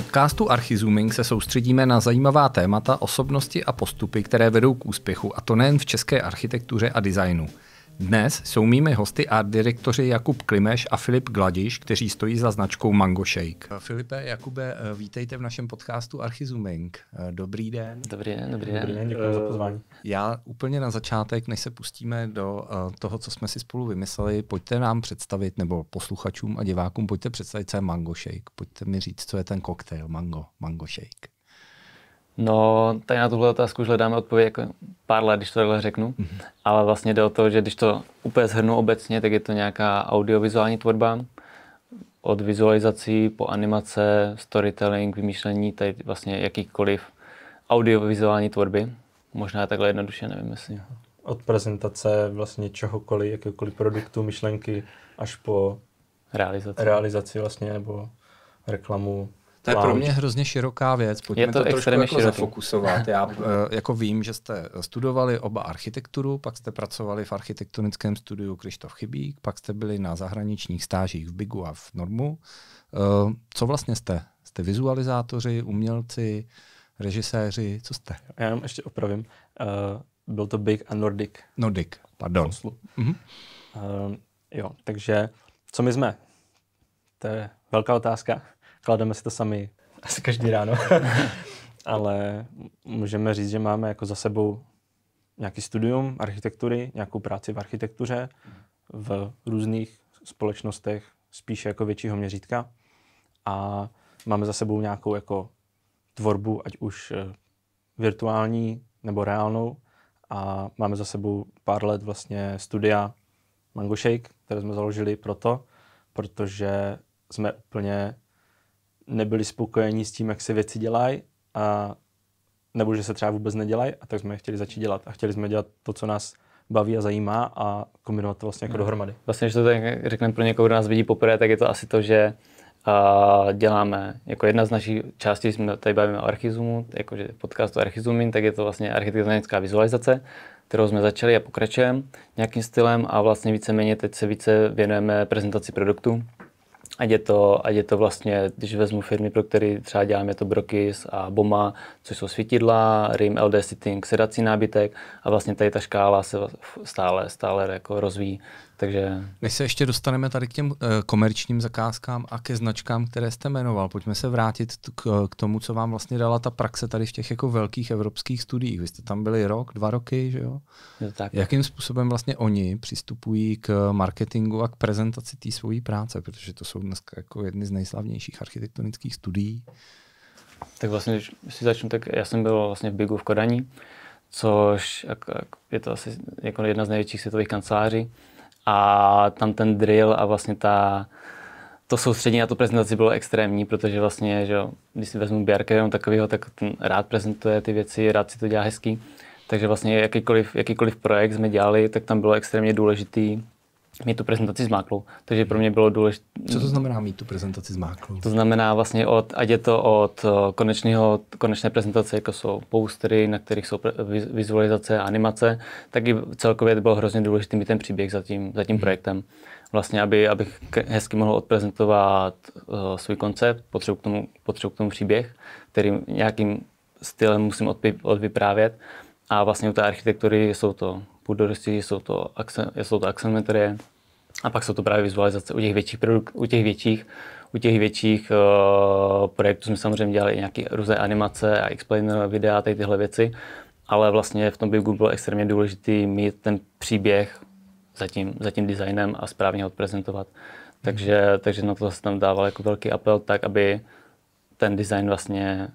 podcastu Archizuming se soustředíme na zajímavá témata, osobnosti a postupy, které vedou k úspěchu, a to nejen v české architektuře a designu – dnes jsou mými hosty a direktoři Jakub Klimeš a Filip Gladiš, kteří stojí za značkou Mango Shake. Filipe, Jakube, eh, vítejte v našem podcastu Archizuming. Eh, dobrý den. Dobrý den, dobrý den. Dobrý den, děkuji za eh, pozvání. Já úplně na začátek, než se pustíme do toho, co jsme si spolu vymysleli, pojďte nám představit, nebo posluchačům a divákům, pojďte představit, co je Mango Shake. Pojďte mi říct, co je ten koktejl Mango, Mango Shake. No, tady na tuhle otázku už hledáme odpověď jako pár let, když to takhle řeknu, mm-hmm. ale vlastně jde o to, že když to úplně zhrnu obecně, tak je to nějaká audiovizuální tvorba, od vizualizací po animace, storytelling, vymýšlení, tady vlastně jakýkoliv audiovizuální tvorby. Možná takhle jednoduše, nevím jestli. Od prezentace vlastně čehokoliv, jakýkoliv produktu, myšlenky, až po realizaci, realizaci vlastně, nebo reklamu, to je wow. pro mě hrozně široká věc. Pojďme je to, to trošku jako zafokusovat. Já eh, jako vím, že jste studovali oba architekturu, pak jste pracovali v architektonickém studiu Krištof Chybík, pak jste byli na zahraničních stážích v Bigu a v Normu. Eh, co vlastně jste? Jste vizualizátoři, umělci, režiséři? Co jste? Já jenom ještě opravím. Uh, byl to Big a Nordic. Nordic, pardon. Mm-hmm. Uh, jo, takže co my jsme? To je velká otázka klademe si to sami asi každý ráno. Ale můžeme říct, že máme jako za sebou nějaký studium architektury, nějakou práci v architektuře, v různých společnostech spíše jako většího měřítka a máme za sebou nějakou jako tvorbu, ať už eh, virtuální nebo reálnou a máme za sebou pár let vlastně studia Mango Shake, které jsme založili proto, protože jsme úplně nebyli spokojení s tím, jak se věci dělají a nebo že se třeba vůbec nedělají a tak jsme je chtěli začít dělat a chtěli jsme dělat to, co nás baví a zajímá a kombinovat to vlastně jako no. dohromady. Vlastně, že to tak řekneme pro někoho, kdo nás vidí poprvé, tak je to asi to, že a děláme, jako jedna z našich částí, jsme tady bavíme o archizumu, jakože podcast o archizumu, tak je to vlastně architektonická vizualizace, kterou jsme začali a pokračujeme nějakým stylem a vlastně víceméně teď se více věnujeme prezentaci produktu, Ať je, to, ať je to vlastně, když vezmu firmy, pro které třeba děláme je to Brokis a Boma, což jsou svítidla, RIM, LD Sitting, sedací nábytek a vlastně tady ta škála se stále, stále jako rozvíjí. Takže... Než se ještě dostaneme tady k těm eh, komerčním zakázkám a ke značkám, které jste jmenoval, pojďme se vrátit k tomu, co vám vlastně dala ta praxe tady v těch jako velkých evropských studiích. Vy jste tam byli rok, dva roky, že jo? No, tak. Jakým způsobem vlastně oni přistupují k marketingu a k prezentaci té svojí práce, protože to jsou dneska jako jedny z nejslavnějších architektonických studií. Tak vlastně, když si začnu, tak já jsem byl vlastně v Bigu v Kodani, což je to asi jako jedna z největších světových kanceláří a tam ten drill a vlastně ta, to soustředění na tu prezentaci bylo extrémní, protože vlastně, že jo, když si vezmu Bjarke jenom takového, tak ten rád prezentuje ty věci, rád si to dělá hezký. Takže vlastně jakýkoliv, jakýkoliv projekt jsme dělali, tak tam bylo extrémně důležitý mít tu prezentaci zmáklou. Takže pro mě bylo důležité. Co to znamená mít tu prezentaci zmáklou? To znamená vlastně, od, ať je to od eh, konečného, konečné prezentace, jako jsou postery, na kterých jsou vizualizace a animace, tak i celkově to bylo hrozně důležité mít ten příběh za tím, za tím hmm. projektem. Vlastně, aby, abych hezky mohl odprezentovat uh, svůj koncept, potřebuji k, tomu, potřebuji k tomu příběh, který nějakým stylem musím odpy, odvyprávět a vlastně u té architektury jsou to půdorysy, jsou to, jsou to axonometrie. a pak jsou to právě vizualizace u těch větších, produk, u těch větších, u těch větších uh, projektů jsme samozřejmě dělali i nějaké různé animace a explainer videa, a tyhle věci, ale vlastně v tom by Google bylo extrémně důležitý mít ten příběh za tím, za tím designem a správně ho odprezentovat. Mhm. Takže, takže na to se tam dával jako velký apel, tak aby ten design vlastně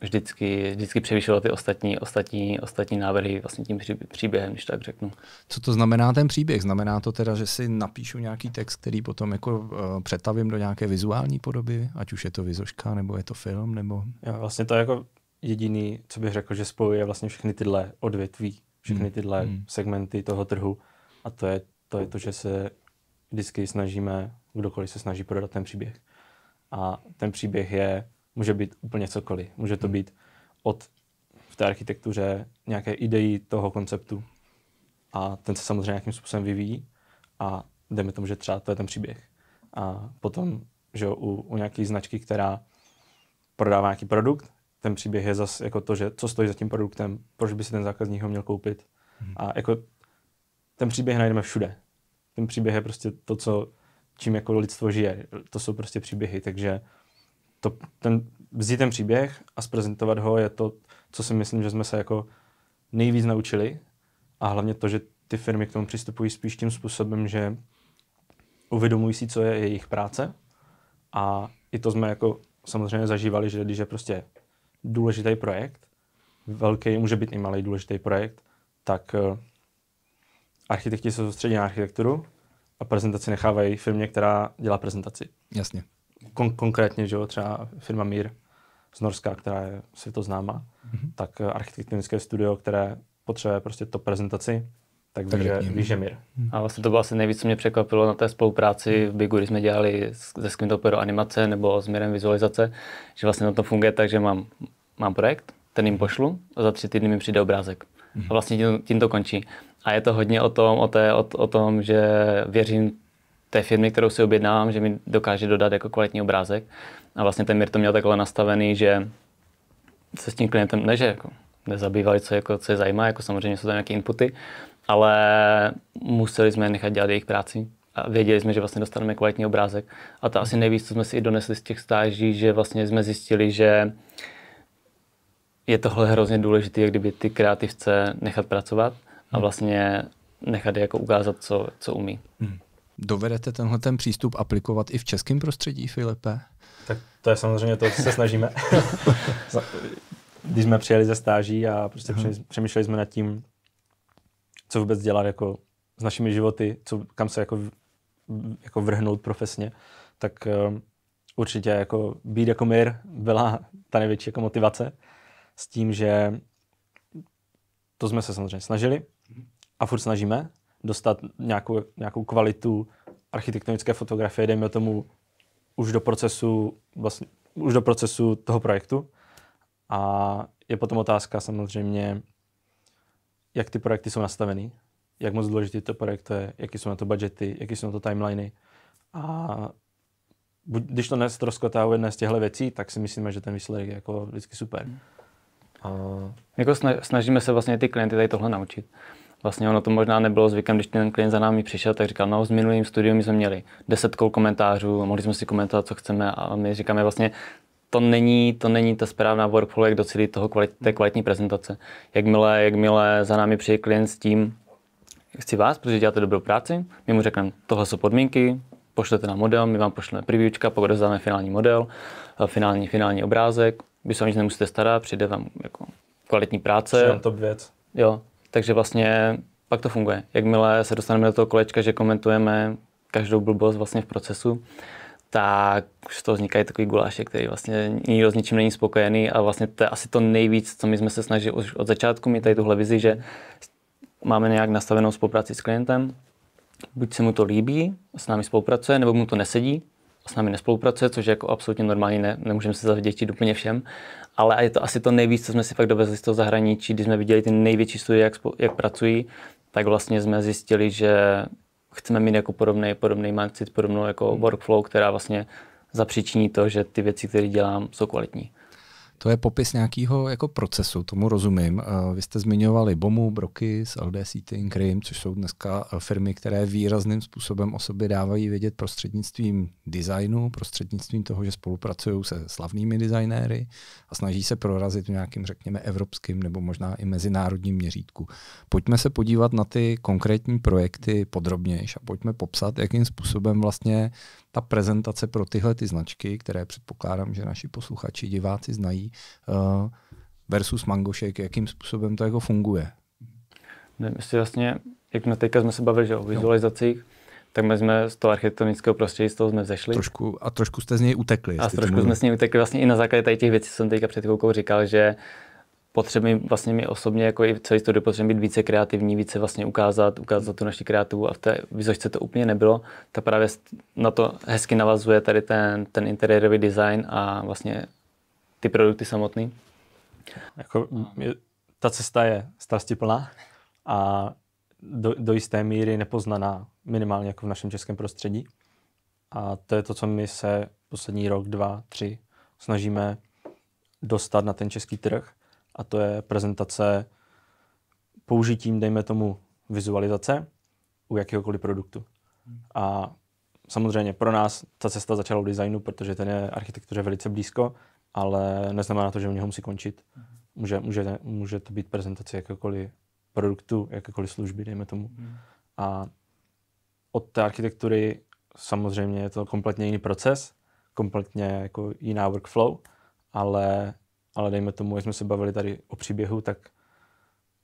vždycky, vždycky převyšilo ty ostatní, ostatní, ostatní návrhy vlastně tím příběhem, když tak řeknu. Co to znamená ten příběh? Znamená to teda, že si napíšu nějaký text, který potom jako uh, přetavím do nějaké vizuální podoby, ať už je to vizoška, nebo je to film, nebo... Já vlastně to je jako jediný, co bych řekl, že spojuje vlastně všechny tyhle odvětví, všechny hmm. tyhle hmm. segmenty toho trhu a to je, to je to, že se vždycky snažíme, kdokoliv se snaží prodat ten příběh. A ten příběh je může být úplně cokoliv. Může to hmm. být od v té architektuře nějaké idei toho konceptu a ten se samozřejmě nějakým způsobem vyvíjí a jdeme tomu, že třeba to je ten příběh. A potom, že u, u nějaké značky, která prodává nějaký produkt, ten příběh je zase jako to, že co stojí za tím produktem, proč by si ten zákazník ho měl koupit. Hmm. A jako ten příběh najdeme všude. Ten příběh je prostě to, co, čím jako lidstvo žije. To jsou prostě příběhy, takže to, ten, vzít ten příběh a zprezentovat ho je to, co si myslím, že jsme se jako nejvíc naučili a hlavně to, že ty firmy k tomu přistupují spíš tím způsobem, že uvědomují si, co je jejich práce a i to jsme jako samozřejmě zažívali, že když je prostě důležitý projekt, velký, může být i malý důležitý projekt, tak eh, architekti se soustředí na architekturu a prezentaci nechávají firmě, která dělá prezentaci. Jasně kon- konkrétně, že jo, třeba firma Mír z Norska, která je světoznáma, mm-hmm. tak eh, architektonické studio, které potřebuje prostě to prezentaci, tak ví, že, ví, že Mír. Mm-hmm. A vlastně to bylo asi nejvíc, co mě překvapilo na té spolupráci v Bigu, když jsme dělali se Skintopero animace nebo s Mirem vizualizace, že vlastně na to funguje tak, že mám, mám projekt, ten jim mhm. pošlu a za tři týdny mi přijde obrázek. Mm-hmm. A vlastně tím, tím to končí. A je to hodně o tom, o, té, o, o tom, že věřím té firmy, kterou si objednávám, že mi dokáže dodat jako kvalitní obrázek. A vlastně ten Mir to měl takhle nastavený, že se s tím klientem, ne že jako nezabývali, co, jako, co je zajímá, jako samozřejmě jsou tam nějaké inputy, ale museli jsme nechat dělat jejich práci a věděli jsme, že vlastně dostaneme kvalitní obrázek. A to asi nejvíc, co jsme si i donesli z těch stáží, že vlastně jsme zjistili, že je tohle hrozně důležité, kdyby ty kreativce nechat pracovat a hmm. vlastně nechat je jako ukázat, co, co umí. Hmm. Dovedete tenhle ten přístup aplikovat i v českém prostředí, Filipe? Tak to je samozřejmě to, co se snažíme. Když jsme přijeli ze stáží a prostě uh-huh. přemýšleli jsme nad tím, co vůbec dělat jako s našimi životy, co, kam se jako, jako vrhnout profesně, tak um, určitě jako být jako Mir byla ta největší jako motivace s tím, že to jsme se samozřejmě snažili a furt snažíme dostat nějakou, nějakou kvalitu architektonické fotografie, dejme tomu, už do procesu, vlastně, už do procesu toho projektu. A je potom otázka samozřejmě, jak ty projekty jsou nastaveny, jak moc důležitý to projekt je, jaký jsou na to budgety, jaký jsou na to timeliny. A buď, když to nestroskotá u jedné z těchto věcí, tak si myslíme, že ten výsledek je jako vždycky super. A... Hmm. Jako snažíme se vlastně ty klienty tady tohle naučit vlastně ono to možná nebylo zvykem, když ten klient za námi přišel, tak říkal, no s minulým studiem jsme měli 10 kol komentářů, mohli jsme si komentovat, co chceme a my říkáme vlastně, to není, to není ta správná workflow, jak docílit toho kvalit, té kvalitní prezentace. Jakmile, jakmile za námi přijde klient s tím, chci vás, protože děláte dobrou práci, my mu řekneme, tohle jsou podmínky, pošlete na model, my vám pošleme previewčka, pokud dáme finální model, eh, finální, finální obrázek, vy se o nic nemusíte starat, přijde vám jako kvalitní práce. Přijde to věc. Jo, takže vlastně pak to funguje. Jakmile se dostaneme do toho kolečka, že komentujeme každou blbost vlastně v procesu, tak z toho vznikají takový guláše, který vlastně nikdo s ničím není spokojený a vlastně to je asi to nejvíc, co my jsme se snažili už od začátku mít tady tuhle vizi, že máme nějak nastavenou spolupráci s klientem, buď se mu to líbí, s námi spolupracuje, nebo mu to nesedí, s námi nespolupracuje, což je jako absolutně normální, ne, nemůžeme se zavděčit úplně všem, ale je to asi to nejvíc, co jsme si fakt dovezli z toho zahraničí, když jsme viděli ty největší studie, jak, jak pracují, tak vlastně jsme zjistili, že chceme mít jako podobný, podobný mindset, podobnou jako hmm. workflow, která vlastně zapříčiní to, že ty věci, které dělám, jsou kvalitní. To je popis nějakého jako procesu, tomu rozumím. Eh, vy jste zmiňovali BOMu, Brokis, LD Seating, Cream, což jsou dneska eh, firmy, které výrazným způsobem o sobě dávají vědět prostřednictvím designu, prostřednictvím toho, že spolupracují se slavnými designéry a snaží se prorazit v nějakým, řekněme, evropským nebo možná i mezinárodním měřítku. Pojďme se podívat na ty konkrétní projekty podrobněji a pojďme popsat, jakým způsobem vlastně ta prezentace pro tyhle ty značky, které předpokládám, že naši posluchači, diváci znají, uh, versus mangošek, jakým způsobem to jako funguje? my jestli vlastně, jak na teďka jsme se bavili že o vizualizacích, tak my jsme z toho architektonického prostředí, z toho jsme vzešli. Trošku, a trošku jste z něj utekli. A trošku jsme z něj utekli vlastně i na základě těch věcí, co jsem teďka před chvilkou říkal, že uh, potřeby vlastně mi osobně, jako i celý studio, potřebujeme být více kreativní, více vlastně ukázat, ukázat tu naši kreativu a v té vizošce to úplně nebylo. Ta právě na to hezky navazuje tady ten, ten interiérový design a vlastně ty produkty samotný. Jako, ta cesta je plná a do, do jisté míry nepoznaná, minimálně jako v našem českém prostředí. A to je to, co my se poslední rok, dva, tři snažíme dostat na ten český trh a to je prezentace použitím, dejme tomu, vizualizace u jakéhokoliv produktu. A samozřejmě pro nás ta cesta začala u designu, protože ten je architektuře velice blízko, ale neznamená to, že u něho musí končit. Může, může, může to být prezentace jakéhokoliv produktu, jakékoliv služby, dejme tomu. A od té architektury samozřejmě je to kompletně jiný proces, kompletně jako jiná workflow, ale ale dejme tomu, jak jsme se bavili tady o příběhu, tak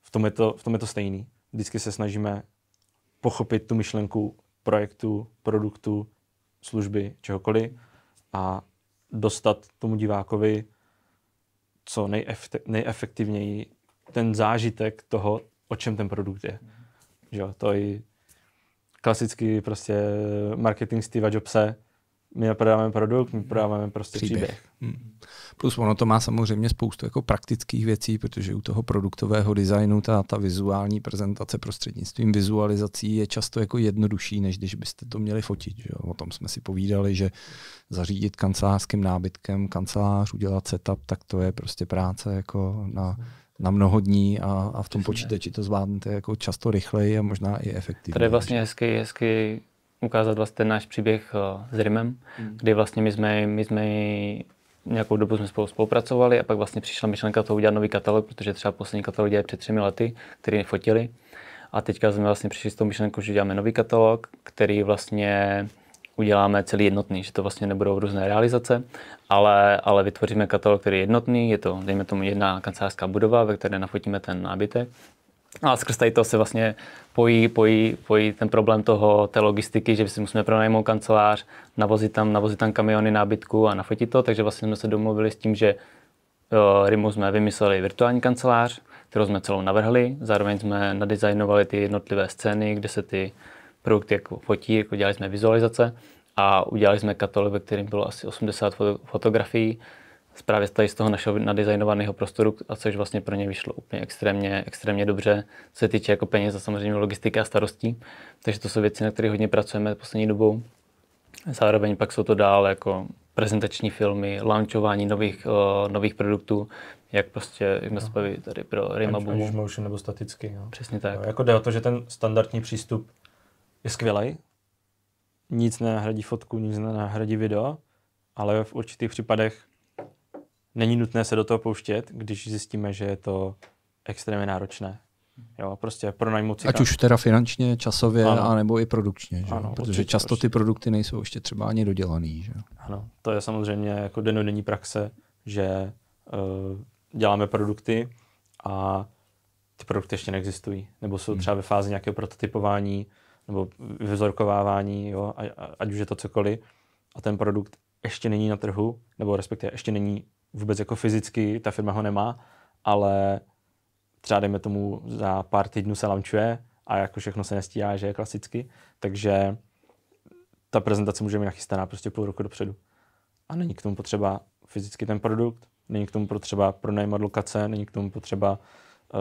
v tom je to, v tom je to stejný. Vždycky se snažíme pochopit tu myšlenku projektu, produktu, služby, čehokoliv a dostat tomu divákovi co nejef nejefektivněji ten zážitek toho, o čem ten produkt je. Mhm. Že jo, to je klasický prostě marketing Steve Jobse, my prodáváme produkt, my prodáváme prostě příběh. příběh. Hmm. Plus ono to má samozřejmě spoustu jako praktických věcí, protože u toho produktového designu ta, ta vizuální prezentace prostřednictvím vizualizací je často jako jednodušší, než když byste to měli fotit. Že? O tom jsme si povídali, že zařídit kancelářským nábytkem kancelář, udělat setup, tak to je prostě práce jako na na mnoho dní a, a v tom počítači to zvládnete jako často rychleji a možná i efektivněji. Tady je vlastně hezký, hezký ukázat vlastně ten náš příběh eh, s Rimem, mm. kdy vlastně my jsme, my jsme nějakou dobu jsme spolu spolupracovali a pak vlastně přišla myšlenka toho udělat nový katalog, protože třeba poslední katalog dělali před třemi lety, který fotili, A teďka jsme vlastně přišli s tou myšlenkou, že uděláme nový katalog, který vlastně uděláme celý jednotný, že to vlastně nebudou různé realizace, ale, ale vytvoříme katalog, který je jednotný, je to, dejme tomu, jedna kancelářská budova, ve které nafotíme ten nábytek. A skrz tady to se vlastně pojí, pojí, pojí ten problém toho, té logistiky, že si musíme pronajmout kancelář, navozit tam, navozit tam kamiony nábytku a nafotit to, takže vlastně jsme se domluvili s tím, že eh, Rimu jsme vymysleli virtuální kancelář, kterou jsme celou navrhli, zároveň jsme nadizajnovali ty jednotlivé scény, kde se ty produkty jako fotí, jako dělali jsme vizualizace a udělali jsme katalog, ve kterém bylo asi 80 fotografií, právě tady z toho našeho nadizajnovaného prostoru, a což vlastně pro ně vyšlo úplně extrémně, extrémně dobře, co se týče jako peněz a samozřejmě logistiky a starostí. Takže to jsou věci, na kterých hodně pracujeme poslední dobou. Zároveň pak jsou to dál jako prezentační filmy, launchování nových, uh, nových produktů, jak prostě, jak jsme se no. tady pro Rimabumu. Ať už motion nebo staticky. Jo. No. Přesně tak. No, jako jde o to, že ten standardní přístup je skvělý, nic nenahradí fotku, nic nenahradí video, ale v určitých případech není nutné se do toho pouštět, když zjistíme, že je to extrémně náročné. Jo, prostě pro si Ať už teda finančně, časově, ano. anebo i produkčně. Že? Ano, Protože určitě, často ty produkty nejsou ještě třeba ani dodělaný. Že? Ano, to je samozřejmě jako denodenní praxe, že uh, děláme produkty a ty produkty ještě neexistují. Nebo jsou hmm. třeba ve fázi nějakého prototypování nebo vyzorkovávání, jo, ať už je to cokoliv. A ten produkt ještě není na trhu, nebo respektive ještě není vůbec jako fyzicky ta firma ho nemá, ale třeba dejme tomu za pár týdnů se launchuje a jako všechno se nestíhá, že je klasicky, takže ta prezentace může být nachystaná prostě půl roku dopředu. A není k tomu potřeba fyzicky ten produkt, není k tomu potřeba pronajímat lokace, není k tomu potřeba uh,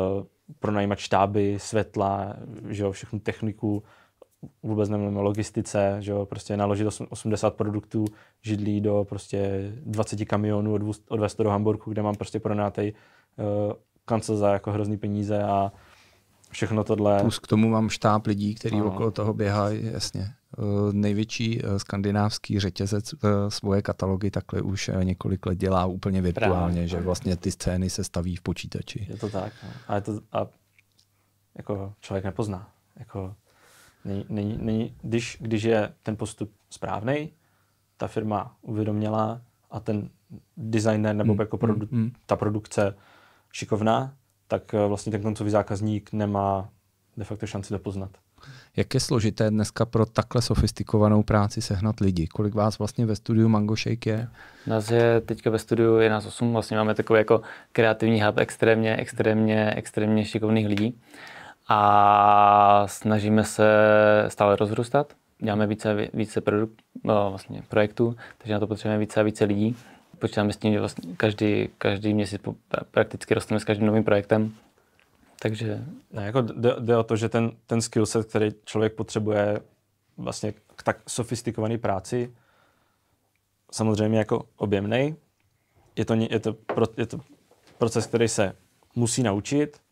pronajímat štáby, světla, že jo, všechnu techniku, vůbec nemluvím o logistice, že jo, prostě naložit 80 produktů židlí do prostě 20 kamionů od odvez do Hamburgu, kde mám prostě pronátej uh, eh, kancel za jako hrozný peníze a všechno tohle. Plus k tomu mám štáb lidí, který ano. okolo toho běhají, jasně. Eh, největší eh, skandinávský řetězec svoje katalogy takhle už několik let dělá úplně virtuálně, Právě. že vlastně ty scény se staví v počítači. Je to tak. No. A, je to, a jako člověk nepozná. Jako Není, není, není, když, když je ten postup správný, ta firma uvědoměla a ten designer nebo mm, jako hmm, produ- mm, ta produkce šikovná, tak eh, vlastně ten koncový zákazník nemá de facto šanci dopoznat. Jak je složité dneska pro takhle sofistikovanou práci sehnat lidi? Kolik vás vlastně ve studiu Mango Shake je? Nás je teďka ve studiu je nás 8, vlastně máme takový jako kreativní hub extrémně, extrémně, extrémně šikovných lidí a snažíme se stále rozrůstat. Děláme více, více produk, no, vlastně projektů, takže na to potřebujeme více a více lidí. Počítáme s tím, že vlastně každý, každý měsíc prakticky rosteme s každým novým projektem. Takže... No, jako jde, jde o to, že ten, ten skillset, který člověk potřebuje vlastně k tak sofistikované práci, samozřejmě jako objemný. Je to, je, to, je to proces, který se musí naučit,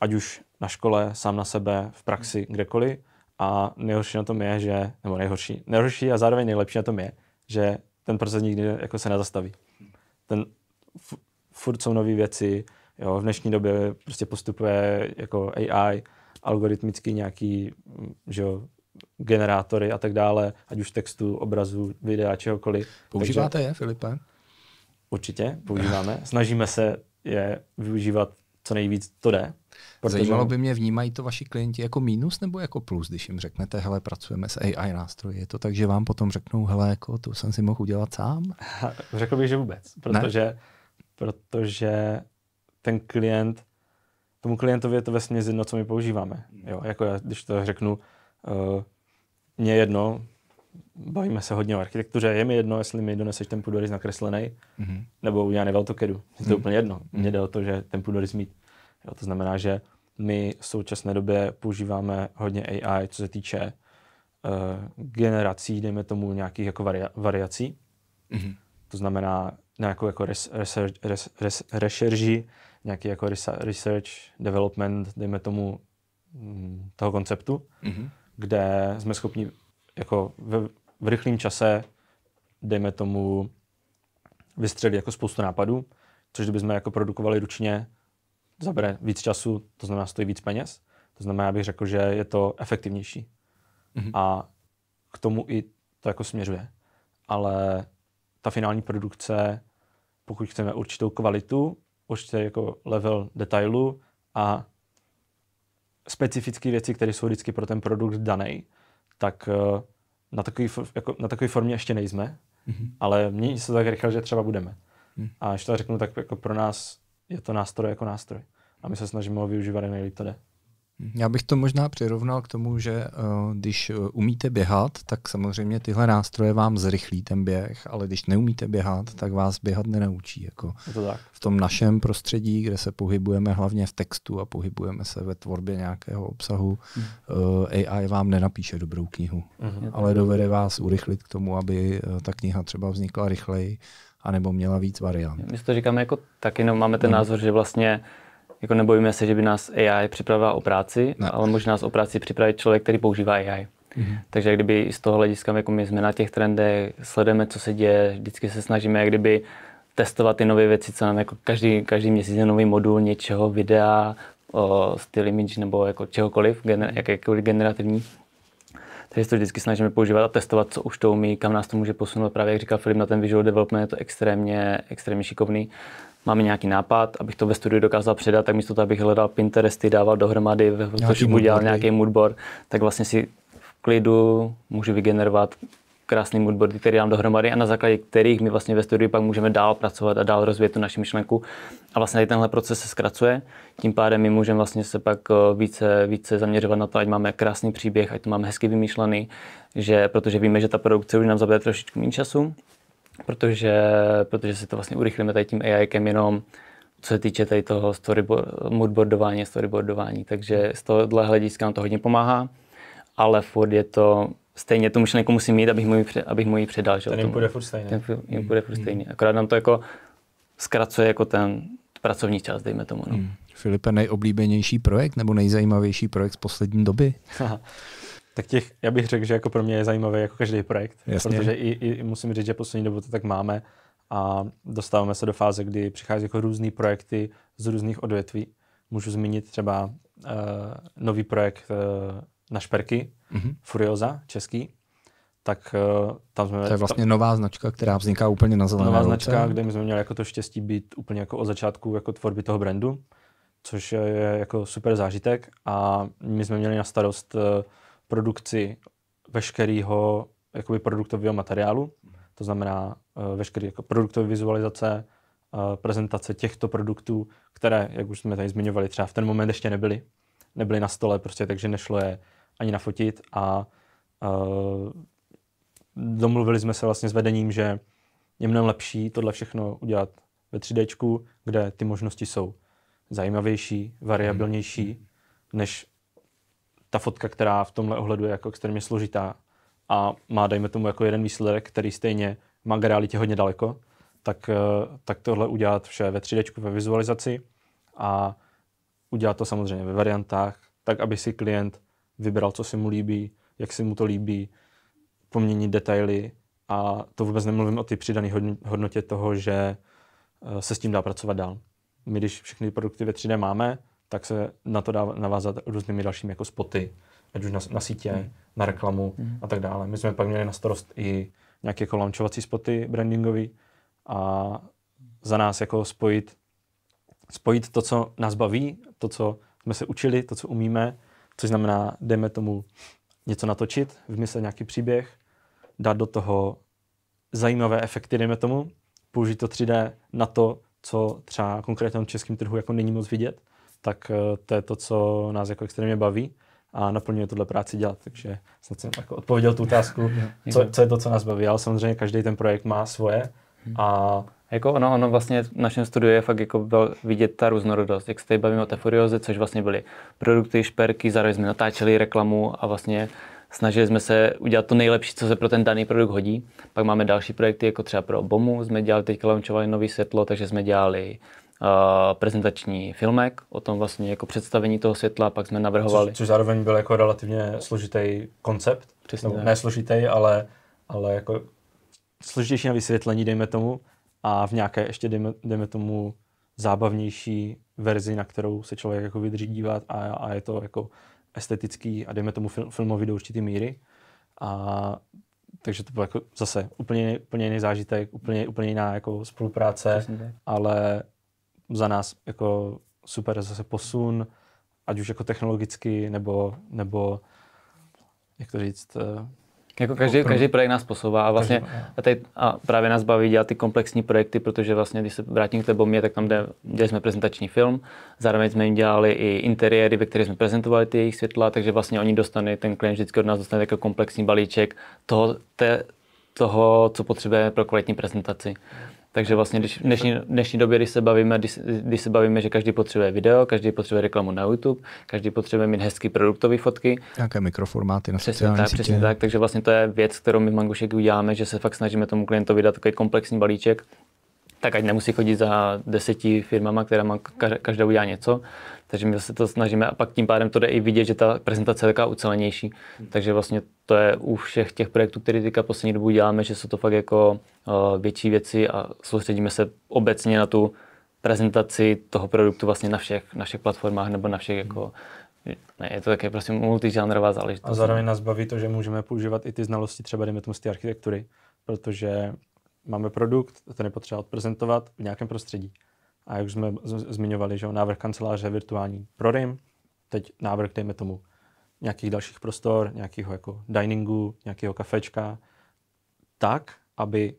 ať už na škole, sám na sebe, v praxi, kdekoliv. A nejhorší na tom je, že, nebo nejhorší, nejhorší a zároveň nejlepší na tom je, že ten proces nikdy jako se nezastaví. Ten furt jsou nové věci, jo, v dnešní době prostě postupuje jako AI, algoritmický nějaký, že jo, generátory a tak dále, ať už textu, obrazu, videa, čehokoliv. Používáte Takže, je, Filipe? Určitě, používáme. Snažíme se je využívat co nejvíc to jde. Protože... Zajímalo by mě, vnímají to vaši klienti jako mínus nebo jako plus, když jim řeknete, hele, pracujeme s AI nástroji. Je to tak, že vám potom řeknou, hele, jako to jsem si mohl udělat sám? Řekl bych, že vůbec, protože, protože ten klient, tomu klientovi je to ve směs jedno, co my používáme. Jo, hmm. jako já, když to řeknu, uh, mě jedno, bavíme se hodně o architektuře, je mi jedno, jestli mi doneseš ten půdorys nakreslený, mm-hmm. nebo udělaný v AutoCADu. Je to mm-hmm. úplně jedno. Mně hmm. jde o to, že ten půdorys mít. Jo, to znamená, že my v současné době používáme hodně AI, co se týče uh, generací, dejme tomu nějakých jako varia- variací. Mm-hmm. To znamená nějakou jako res- research, res- res- nějaký jako res- research, development, dejme tomu mm, toho konceptu, mm-hmm. kde jsme schopni jako v, v rychlém čase, dejme tomu, vystřelit jako spoustu nápadů, což kdybychom jako produkovali ručně, zabere víc času, to znamená stojí víc peněz. To znamená, já bych řekl, že je to efektivnější. Mm-hmm. A k tomu i to jako směřuje. Ale ta finální produkce, pokud chceme určitou kvalitu, určitě jako level detailu a specifické věci, které jsou vždycky pro ten produkt daný, tak eh, na takové jako, na takový formě ještě nejsme, mm-hmm. ale mění se tak rychle, že třeba budeme. Mm. A když to řeknu, tak jako pro nás je to nástroj jako nástroj a my se snažíme ho využívat jak nejlíp tady. Já bych to možná přirovnal k tomu, že eh, když eh, umíte běhat, tak samozřejmě tyhle nástroje vám zrychlí ten běh, ale když neumíte běhat, tak vás běhat nenaučí. Jako Je to tak. V tom našem prostředí, kde se pohybujeme hlavně v textu a pohybujeme se ve tvorbě nějakého obsahu, hmm. Eh, AI vám nenapíše dobrou knihu, hmm. ale dovede vás urychlit k tomu, aby ta kniha třeba vznikla rychleji anebo měla víc variant. My to říkáme jako taky, no máme ten hmm. názor, že vlastně jako nebojíme se, že by nás AI připravila o práci, ne. ale možná nás o práci připravit člověk, který používá AI. Mm-hmm. Takže kdyby z toho hlediska, jako my jsme na těch trendech, sledujeme, co se děje, vždycky se snažíme, jak kdyby testovat ty nové věci, co nám jako každý, každý měsíc je nový modul něčeho, videa, o styl image nebo jako čehokoliv, gener, mhm. jakýkoliv generativní takže se to vždycky snažíme používat a testovat, co už to umí, kam nás to může posunout. Právě jak říkal Filip, na ten visual development je to extrémně, extrémně šikovný. Máme nějaký nápad, abych to ve studiu dokázal předat, tak místo toho, abych hledal Pinteresty, dával dohromady, což udělal nějaký moodboard, tak vlastně si v klidu můžu vygenerovat krásný moodboard, který dám dohromady a na základě kterých my vlastně ve studiu pak můžeme dál pracovat a dál rozvíjet tu naši myšlenku. A vlastně tenhle proces se zkracuje, tím pádem my můžeme vlastně se pak eh, více, více zaměřovat na to, ať máme krásný příběh, ať to máme hezky vymýšlený, že, protože víme, že ta produkce už nám zabere trošičku méně času, protože, protože si to vlastně urychlíme tady tím AI jenom co se týče tady toho storyboard, moodboardování, storyboardování. Takže z tohohle hlediska nám to hodně pomáhá, ale furt je to stejně tu myšlenku musím mít, abych mu ji, abych mu ji předal. Že? Ten jim bude furt stejně. Ten jim bude mm. furt mm. stejně. Akorát nám to jako zkracuje jako ten pracovní čas, dejme tomu. No. Hmm. Filipe, nejoblíbenější projekt nebo nejzajímavější projekt z poslední doby? Aha. Tak těch, já bych řekl, že jako pro mě je zajímavý jako každý projekt, Jasně. protože i, i, musím říct, že poslední dobu to tak máme a dostáváme se do fáze, kdy přichází jako různé projekty z různých odvětví. Můžu zmínit třeba uh, nový projekt uh, na šperky, mm-hmm. Furiosa, český, tak uh, tam jsme... To je vlastně ta... nová značka, která vzniká úplně na zelené Nová značka, kde my jsme měli jako to štěstí být úplně jako od začátku jako tvorby toho brandu, což je jako super zážitek a my jsme měli na starost eh, produkci veškerého jakoby produktového materiálu, to znamená uh, eh, veškeré jako produktové vizualizace, uh, prezentace těchto produktů, které, jak už jsme tady zmiňovali, třeba v ten moment ještě nebyly, nebyly na stole, prostě takže nešlo je ani nafotit a uh, domluvili jsme se vlastně s vedením, že je mnohem lepší tohle všechno udělat ve 3D, kde ty možnosti jsou zajímavější, variabilnější, hmm. než ta fotka, která v tomhle ohledu je jako extrémně složitá a má, dejme tomu, jako jeden výsledek, který stejně má k realitě hodně daleko, tak, eh, tak tohle udělat vše ve 3D, ve vizualizaci a udělat to samozřejmě ve variantách, tak aby si klient vybral, co se mu líbí, jak se mu to líbí, poměnit detaily a to vůbec nemluvím o ty přidané hodnotě toho, že eh, se s tím dá pracovat dál. My, když všechny produkty ve 3D máme, tak se na to dá navázat různými dalšími jako spoty, ať už na, na sítě, mm. na reklamu mm. a tak dále. My jsme pak měli na starost i nějaké jako launchovací spoty brandingové a za nás jako spojit, spojit to, co nás baví, to, co jsme se učili, to, co umíme Což znamená, dejme tomu něco natočit, vymyslet nějaký příběh, dát do toho zajímavé efekty, dejme tomu, použít to 3D na to, co třeba konkrétně na českém trhu jako není moc vidět, tak eh, to je to, co nás jako extrémně baví a naplňuje tuhle práci dělat. Takže snad jsem jako odpověděl tu otázku, co, co je to, co nás baví, ale samozřejmě každý ten projekt má svoje a jako ono, ono vlastně v našem studiu je fakt jako byl vidět ta různorodost. Jak se tady bavíme o té furioze, což vlastně byly produkty, šperky, zároveň jsme natáčeli reklamu a vlastně snažili jsme se udělat to nejlepší, co se pro ten daný produkt hodí. Pak máme další projekty, jako třeba pro BOMu jsme dělali, teď launchovali nový světlo, takže jsme dělali uh, prezentační filmek o tom vlastně jako představení toho světla, pak jsme navrhovali. Což, což zároveň byl jako relativně složitý koncept. Přesně. No, ne složitý, ale, ale jako složitější na vysvětlení, dejme tomu a v nějaké ještě, dejme, dejme tomu, zábavnější verzi, na kterou se člověk jako vydrží dívat a, a je to jako estetický a dejme tomu film, filmový do určitý míry. A, takže to bylo jako zase úplně, úplně jiný zážitek, úplně, úplně jiná jako spolupráce, ale za nás jako super zase posun, ať už jako technologicky nebo, nebo jak to říct, eh, jako každý, každý projekt nás posouvá a vlastně a tady, a právě nás baví dělat ty komplexní projekty, protože vlastně, když se vrátím k té bombě, tak tam dělali jsme prezentační film, zároveň jsme jim dělali i interiéry, ve kterých jsme prezentovali ty jejich světla, takže vlastně oni dostane, ten klient vždycky od nás dostane takový komplexní balíček toho, te, toho, co potřebuje pro kvalitní prezentaci. Takže vlastně když v dnešní, dnešní době, když se, bavíme, když, když se bavíme, že každý potřebuje video, každý potřebuje reklamu na YouTube, každý potřebuje mít hezký produktové fotky. Nějaké mikroformáty na přesně tak, sítě. Přesně tak, takže vlastně to je věc, kterou my v Mangušek uděláme, že se fakt snažíme tomu klientovi dát takový komplexní balíček, tak ať nemusí chodit za deseti firmama, která má, každá udělá něco, takže my se to snažíme a pak tím pádem to jde i vidět, že ta prezentace je taková ucelenější. Takže vlastně to je u všech těch projektů, které teďka poslední dobu děláme, že jsou to fakt jako eh, větší věci a soustředíme se obecně na tu prezentaci toho produktu vlastně na všech, na všech platformách nebo na všech jako ne, je to také prostě multižánrová záležitost. A zároveň nás baví to, že můžeme používat i ty znalosti třeba, dejme tomu, z té architektury, protože máme produkt, ten je potřeba odprezentovat v nějakém prostředí. A jak jsme zmiňovali, že návrh kanceláře virtuální pro RIM, teď návrh, dejme tomu, nějakých dalších prostor, nějakého jako diningu, nějakého kafečka, tak, aby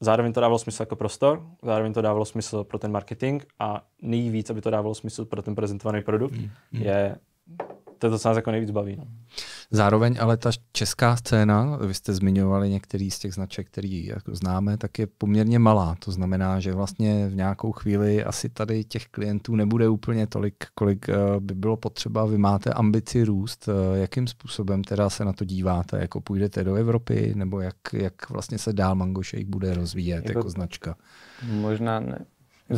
zároveň to dávalo smysl jako prostor, zároveň to dávalo smysl pro ten marketing a nejvíc, aby to dávalo smysl pro ten prezentovaný produkt, mm, mm. je to je to, co nás jako nejvíc baví. No. Zároveň ale ta česká scéna, vy jste zmiňovali některý z těch značek, který jako známe, tak je poměrně malá. To znamená, že vlastně v nějakou chvíli asi tady těch klientů nebude úplně tolik, kolik eh, by bylo potřeba. Vy máte ambici růst. Eh, jakým způsobem teda se na to díváte? Jako půjdete do Evropy nebo jak, jak vlastně se dál Mango Shake bude rozvíjet jako, jako značka? Možná ne.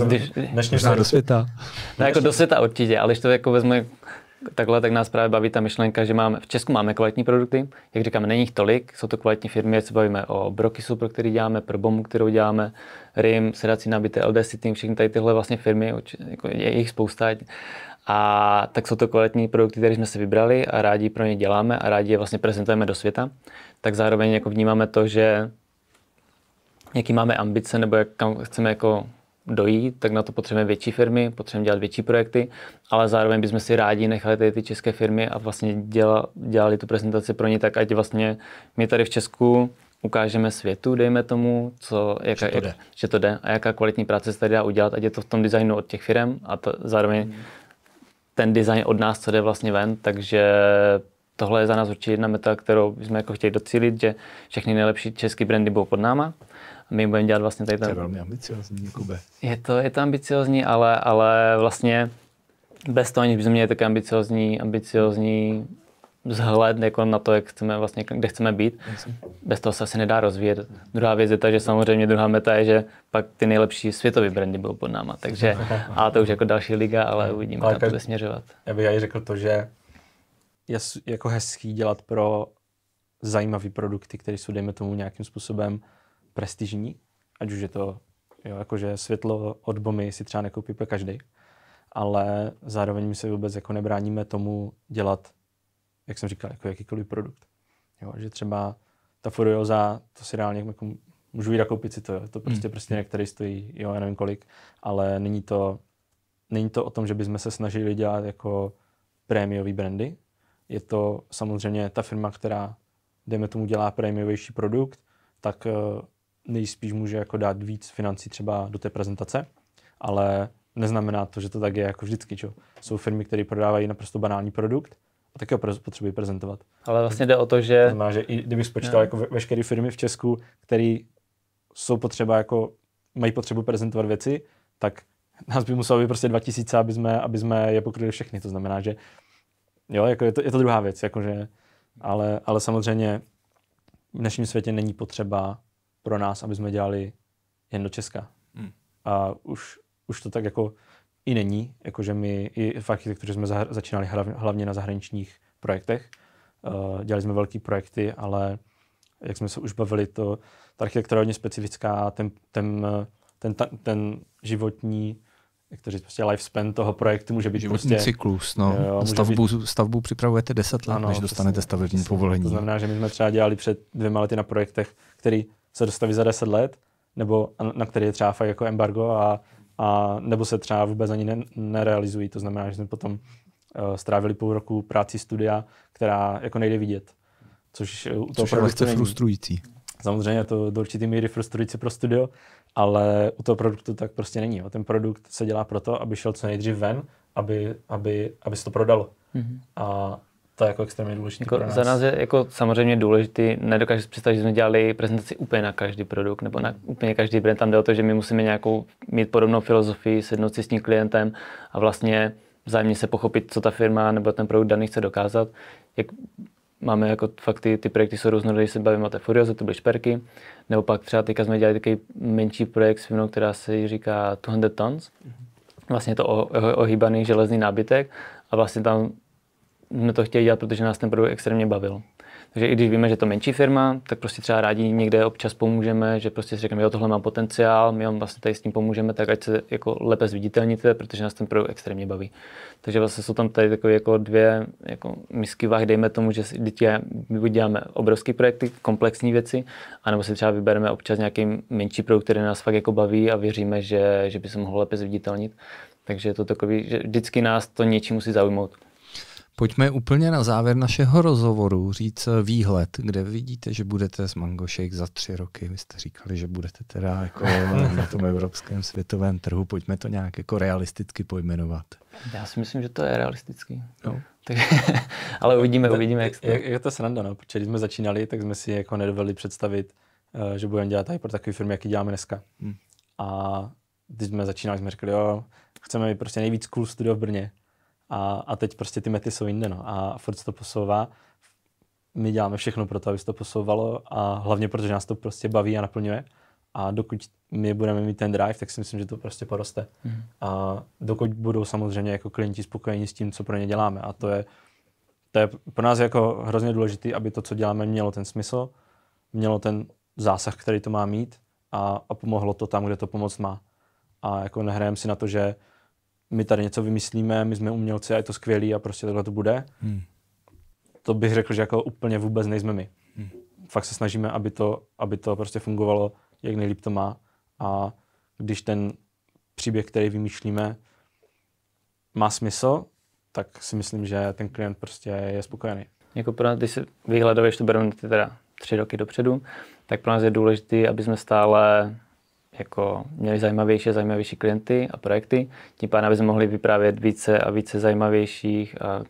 Když, možná do světa. No jako do světa určitě, ale když to jako vezme takhle, tak nás právě baví ta myšlenka, že máme, v Česku máme kvalitní produkty, jak říkám, není jich tolik, jsou to kvalitní firmy, se bavíme o Brokisu, pro který děláme, pro Bomu, kterou děláme, RIM, sedací nabité, LD Sitting, všechny tady tyhle vlastně firmy, jako je jich spousta, a tak jsou to kvalitní produkty, které jsme si vybrali a rádi pro ně děláme a rádi je vlastně prezentujeme do světa. Tak zároveň jako vnímáme to, že jaký máme ambice nebo jak, kam chceme jako dojít, tak na to potřebujeme větší firmy, potřebujeme dělat větší projekty, ale zároveň bychom si rádi nechali tady ty české firmy a vlastně děla, dělali tu prezentaci pro ně tak, ať vlastně my tady v Česku ukážeme světu, dejme tomu, co, jaká, že, to jde. jak, že to jde a jaká kvalitní práce se tady dá udělat, ať je to v tom designu od těch firm a to, zároveň hmm. ten design od nás, co jde vlastně ven, takže tohle je za nás určitě jedna meta, kterou jsme jako chtěli docílit, že všechny nejlepší české brandy budou pod náma my budeme dělat vlastně tady ten... To je velmi ambiciozní, Kube. Je to, je to ambiciozní, ale, ale vlastně bez toho, aniž bychom měli také ambiciozní, ambiciozní vzhled jako na to, jak chceme vlastně, kde chceme být. Bez toho se asi nedá rozvíjet. Druhá věc je ta, že samozřejmě druhá meta je, že pak ty nejlepší světové brandy budou pod náma. Takže, a to už jako další liga, ale no, uvidíme, jak kam to bude směřovat. Já bych řekl to, že je jako hezký dělat pro zajímavé produkty, které jsou, dejme tomu, nějakým způsobem prestižní, ať už je to, jo, jakože světlo od bomby si třeba nekoupí pro každý, ale zároveň my se vůbec jako nebráníme tomu dělat, jak jsem říkal, jako jakýkoliv produkt. Jo, že třeba ta furioza, to si reálně jako můžu jít a koupit si to, jo. to prostě hmm. prostě, prostě některý stojí, jo, já nevím kolik, ale není to, není to o tom, že bychom se snažili dělat jako prémiový brandy, je to samozřejmě ta firma, která, dejme tomu, dělá prémiovější produkt, tak eh, nejspíš může jako dát víc financí třeba do té prezentace, ale neznamená to, že to tak je jako vždycky. Čo? Jsou firmy, které prodávají naprosto banální produkt a také ho potřebují prezentovat. Ale vlastně jde o to, že... To znamená, že i kdybych spočítal no. jako ve, veškeré firmy v Česku, které jsou potřeba jako, mají potřebu prezentovat věci, tak nás by muselo být prostě 2000, aby jsme, aby jsme je pokryli všechny. To znamená, že jo, jako je, to, je to druhá věc, jakože, ale, ale samozřejmě v dnešním světě není potřeba pro nás, aby jsme dělali jen do Česka. Hmm. A už, už to tak jako i není, jakože my i v architektuře jsme zahr- začínali hlavně, hlavně na zahraničních projektech. Uh, dělali jsme velké projekty, ale jak jsme se už bavili, to, ta architektura je hodně specifická, ten, ten, eh, ten, ten, ten životní jak to říct, prostě lifespan toho projektu může být Životní prostě, cyklus, no. Jo, stavbu, být... stavbu připravujete 10 let, ano, než dostanete stavební povolení. To znamená, že my jsme třeba dělali před dvěma lety na projektech, který se dostaví za 10 let, nebo na který je třeba fakt jako embargo a, a nebo se třeba vůbec ani ne, nerealizují. To znamená, že jsme potom uh, strávili půl roku práci studia, která jako nejde vidět. Což, eh, u což je není. frustrující. Samozřejmě to do určitý míry frustrující pro studio, ale u toho produktu tak prostě není. Ten produkt se dělá proto, aby šel co nejdřív ven, aby, aby, aby se to prodalo. Mm-hmm. A to je jako extrémně důležité. Jako pro nás. Za nás je jako samozřejmě důležité, nedokážu si představit, že jsme dělali prezentaci úplně na každý produkt nebo na úplně každý brand. Tam jde o to, že my musíme nějakou mít podobnou filozofii, sednout si s tím klientem a vlastně vzájemně se pochopit, co ta firma nebo ten produkt daný chce dokázat. Jak máme jako fakt ty, ty projekty jsou když se bavíme o té Furioze, to byly šperky, nebo pak třeba teďka jsme dělali takový menší projekt s firmou, která se říká 200 tons. Mhm. Vlastně to ohýbaný železný nábytek a vlastně tam jsme to chtěli dělat, protože nás ten produkt extrémně bavil. Takže i když víme, že to menší firma, tak prostě třeba rádi někde občas pomůžeme, že prostě si řekneme, jo, tohle má potenciál, my vám vlastně tady s tím pomůžeme, tak ať se jako lépe zviditelníte, protože nás ten produkt extrémně baví. Takže vlastně jsou tam tady takové jako dvě jako misky váh, dejme tomu, že dítě, my děláme obrovské projekty, komplexní věci, anebo si třeba vybereme občas nějaký menší produkt, který nás fakt jako baví a věříme, že, že by se mohl lépe zviditelnit. Takže je to takový, že vždycky nás to něčím musí zaujmout. Pojďme úplně na závěr našeho rozhovoru říct výhled, kde vidíte, že budete s Mango Shake za tři roky. Vy jste říkali, že budete teda jako na tom evropském světovém trhu. Pojďme to nějak jako realisticky pojmenovat. Já si myslím, že to je realistický. No. Tak, ale uvidíme, to, uvidíme, jak, to Je to sranda, no, protože když jsme začínali, tak jsme si jako nedovedli představit, eh, že budeme dělat i pro takové firmy, jaký děláme dneska. Hmm. A když jsme začínali, jsme řekli, jo, chceme mít prostě nejvíc cool studio v Brně a, a teď prostě ty mety jsou jinde, no. A furt se to posouvá. My děláme všechno pro to, aby se to posouvalo a hlavně protože nás to prostě baví a naplňuje. A dokud my budeme mít ten drive, tak si myslím, že to prostě poroste. Mm. A dokud budou samozřejmě jako klienti spokojeni s tím, co pro ně děláme. A to je, to je pro nás jako hrozně důležité, aby to, co děláme, mělo ten smysl, mělo ten zásah, který to má mít a, a pomohlo to tam, kde to pomoc má. A jako nehrajeme si na to, že my tady něco vymyslíme, my jsme umělci a je to skvělý a prostě tohle to bude. Hmm. To bych řekl, že jako úplně vůbec nejsme my. Hmm. Fakt se snažíme, aby to, aby to prostě fungovalo, jak nejlíp to má. A když ten příběh, který vymýšlíme, má smysl, tak si myslím, že ten klient prostě je spokojený. Jako pro nás, když se vyhleduješ to ty teda tři roky dopředu, tak pro nás je důležité, aby jsme stále jako měli zajímavější a zajímavější klienty a projekty. Tím pádem jsme mohli vyprávět více a více zajímavějších a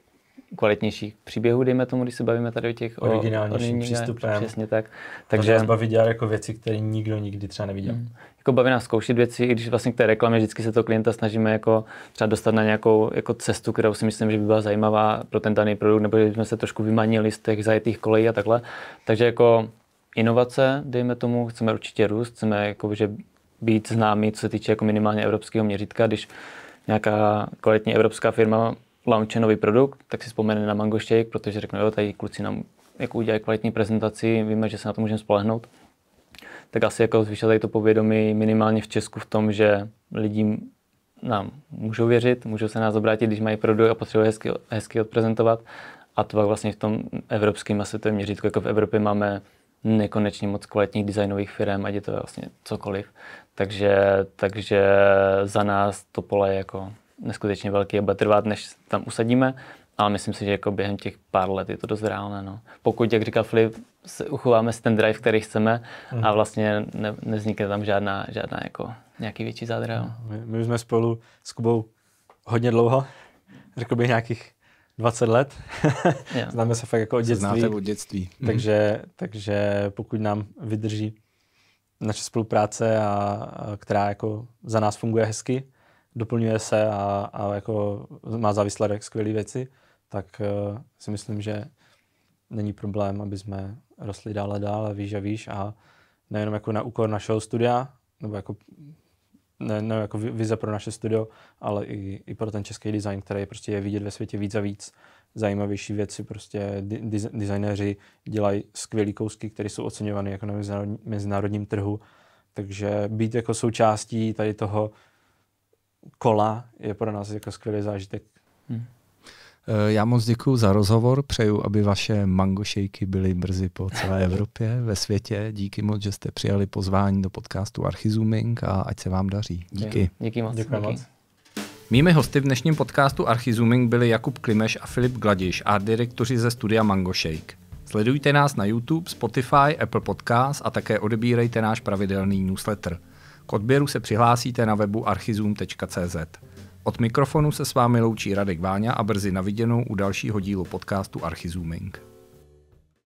kvalitnějších příběhů, dejme tomu, když se bavíme tady o těch originálnějším přístupech. přístupem. Přesně tak. Takže nás baví dělat jako věci, které nikdo nikdy třeba neviděl. Mm. Jako baví nás zkoušet věci, i když vlastně k té reklamě vždycky se to klienta snažíme jako třeba dostat na nějakou jako cestu, kterou si myslím, že by byla zajímavá pro ten daný produkt, nebo že jsme se trošku vymanili z těch zajetých kolejí a takhle. Takže jako inovace, dejme tomu, chceme určitě růst, chceme, jako, že být známý, co se týče jako minimálně evropského měřitka, když nějaká kvalitní evropská firma launche nový produkt, tak si vzpomene na Mango Shake, protože řekne, jo, tady kluci nám jako udělají kvalitní prezentaci, víme, že se na to můžeme spolehnout. Tak asi jako zvyšovat tady to povědomí minimálně v Česku v tom, že lidi nám můžou věřit, můžou se nás obrátit, když mají produkt a potřebují hezky, hezky odprezentovat. A to pak vlastně v tom evropském a je měřítku, jako v Evropě máme nekonečně moc kvalitních designových firm, ať je to vlastně cokoliv. Takže, takže za nás to pole je jako neskutečně velký a bude trvat, než tam usadíme, ale myslím si, že jako během těch pár let je to dost reálné. No. Pokud, jak říkal Filip, se uchováme si ten drive, který chceme mm. a mhm. vlastně ne, nevznikne tam žádná, žádná jako nějaký větší zádrhel. No, my, my jsme spolu s Kubou hodně dlouho, řekl bych nějakých 20 let. Známe se fakt jako od dětství. Znáte od dětství. Mhm. Takže, takže pokud nám vydrží naše spolupráce, a, a která jako za nás funguje hezky, doplňuje se a, a jako má závislé výsledek skvělé věci, tak uh, si myslím, že není problém, aby jsme rostli dále dál a výš a výš a nejenom jako na úkor našeho studia, nebo jako ne, ne jako vize pro naše studio, ale i, i pro ten český design, který je prostě je vidět ve světě víc a víc. Zajímavější věci, prostě di, designéři dělají skvělé kousky, které jsou oceňované jako na mezinárodní, mezinárodním trhu. Takže být jako součástí tady toho kola je pro nás jako skvělý zážitek. Hmm. Eh, já moc děkuji za rozhovor, přeju, aby vaše mango shakey byly brzy po celé Evropě, ve světě. Díky moc, že jste přijali pozvání do podcastu Archizuming a ať se vám daří. Díky. Díky moc. Děkuji moc. Mými hosty v dnešním podcastu Archizuming byli Jakub Klimeš a Filip Gladiš, art direktoři ze studia Mango Shake. Sledujte nás na YouTube, Spotify, Apple Podcast a také odebírejte náš pravidelný newsletter. K odběru se přihlásíte na webu archizum.cz. Od mikrofonu se s vámi loučí Radek Váňa a brzy naviděnou u dalšího dílu podcastu Archizooming.